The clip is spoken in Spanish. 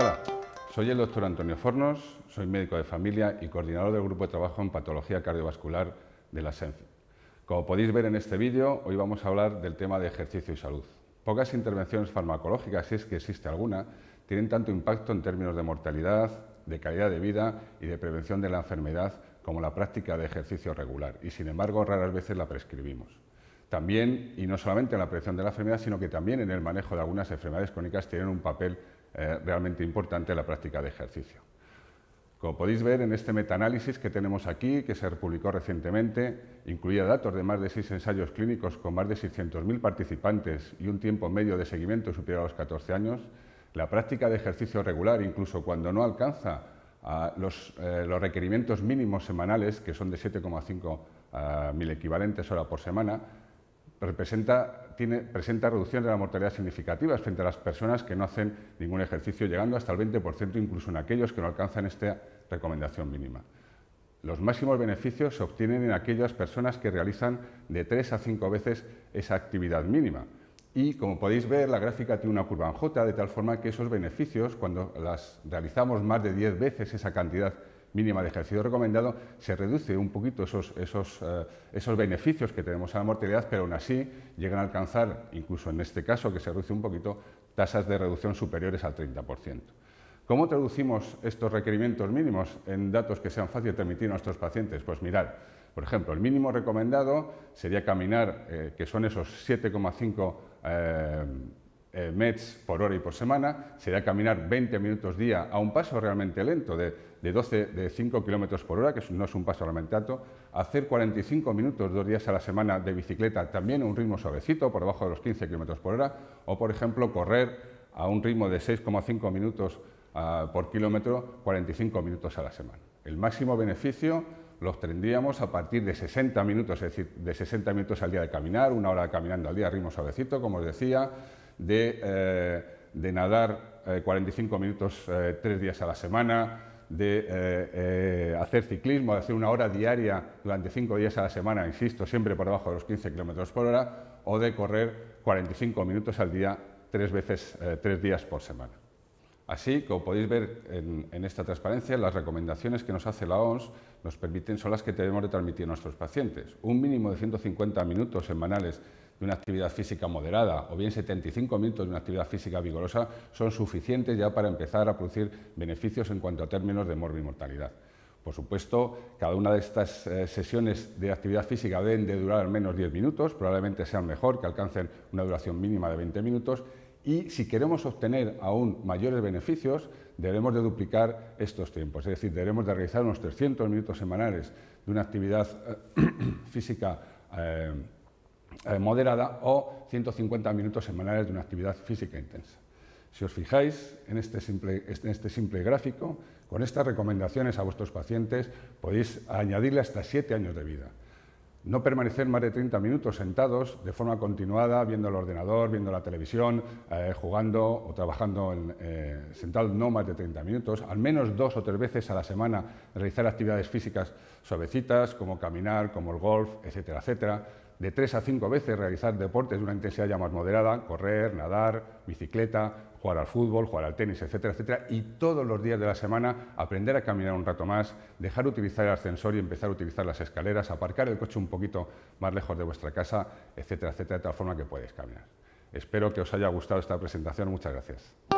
Hola, soy el doctor Antonio Fornos, soy médico de familia y coordinador del grupo de trabajo en patología cardiovascular de la SENFI. Como podéis ver en este vídeo, hoy vamos a hablar del tema de ejercicio y salud. Pocas intervenciones farmacológicas, si es que existe alguna, tienen tanto impacto en términos de mortalidad, de calidad de vida y de prevención de la enfermedad como la práctica de ejercicio regular y sin embargo raras veces la prescribimos. También, y no solamente en la prevención de la enfermedad, sino que también en el manejo de algunas enfermedades crónicas tienen un papel eh, realmente importante la práctica de ejercicio. Como podéis ver en este metaanálisis que tenemos aquí, que se publicó recientemente, incluía datos de más de seis ensayos clínicos con más de 600.000 participantes y un tiempo medio de seguimiento superior a los 14 años, la práctica de ejercicio regular, incluso cuando no alcanza eh, los, requerimientos mínimos semanales, que son de 7,5 eh, mil equivalentes hora por semana, representa, tiene, presenta reducción de la mortalidad significativa frente a las personas que no hacen ningún ejercicio, llegando hasta el 20% incluso en aquellos que no alcanzan esta recomendación mínima. Los máximos beneficios se obtienen en aquellas personas que realizan de 3 a 5 veces esa actividad mínima. Y como podéis ver, la gráfica tiene una curva en J, de tal forma que esos beneficios, cuando las realizamos más de 10 veces esa cantidad mínima de ejercicio recomendado, se reduce un poquito esos, esos, eh, esos beneficios que tenemos a la mortalidad, pero aún así llegan a alcanzar, incluso en este caso que se reduce un poquito, tasas de reducción superiores al 30%. ¿Cómo traducimos estos requerimientos mínimos en datos que sean fáciles de transmitir a nuestros pacientes? Pues mirad, por ejemplo, el mínimo recomendado sería caminar, eh, que son esos 7,5 eh, por hora y por semana, sería caminar 20 minutos día a un paso realmente lento de, de 12, de 5 kilómetros por hora, que no es un paso realmente alto, hacer 45 minutos dos días a la semana de bicicleta, también a un ritmo suavecito, por debajo de los 15 kilómetros por hora, o por ejemplo correr a un ritmo de 6,5 minutos ah, por kilómetro, 45 minutos a la semana. El máximo beneficio lo obtendríamos a partir de 60 minutos, es decir, de 60 minutos al día de caminar, una hora caminando al día, a ritmo suavecito, como os decía, eh, de, nadar 45 eh, minutos eh, tres días a la semana, de hacer ciclismo, de hacer una hora diaria durante cinco días a la semana, insisto, siempre por debajo de los 15 kilómetros por hora, o de correr 45 minutos al día tres veces, tres días por semana. Así, como podéis ver en, esta transparencia, las recomendaciones que nos hace la OMS nos permiten, son las que tenemos de transmitir a nuestros pacientes. Un mínimo de 150 minutos semanales de una actividad física moderada o bien 75 minutos de una actividad física vigorosa son suficientes ya para empezar a producir beneficios en cuanto a términos de morbi-mortalidad. Por supuesto, cada una de estas eh, sesiones de actividad física deben de durar al menos 10 minutos, probablemente sean mejor que alcancen una duración mínima de 20 minutos y si queremos obtener aún mayores beneficios, debemos de duplicar estos tiempos, es decir, debemos de realizar unos 300 minutos semanales de una actividad eh, física eh, eh, moderada o 150 minutos semanales de una actividad física intensa. Si os fijáis en este, simple, este simple gráfico, con estas recomendaciones a vuestros pacientes podéis añadirle hasta 7 años de vida. No permanecer más de 30 minutos sentados de forma continuada, viendo el ordenador, viendo la televisión, eh, jugando o trabajando en, eh, sentado no más de 30 minutos. Al menos dos o tres veces a la semana realizar actividades físicas suavecitas, como caminar, como el golf, etcétera, etcétera de tres a cinco veces realizar deportes de una intensidad ya más moderada, correr, nadar, bicicleta, jugar al fútbol, jugar al tenis, etcétera, etcétera, y todos los días de la semana aprender a caminar un rato más, dejar utilizar el ascensor y empezar a utilizar las escaleras, aparcar el coche un poquito más lejos de vuestra casa, etcétera, etcétera, de tal forma que podéis caminar. Espero que os haya gustado esta presentación. Muchas gracias.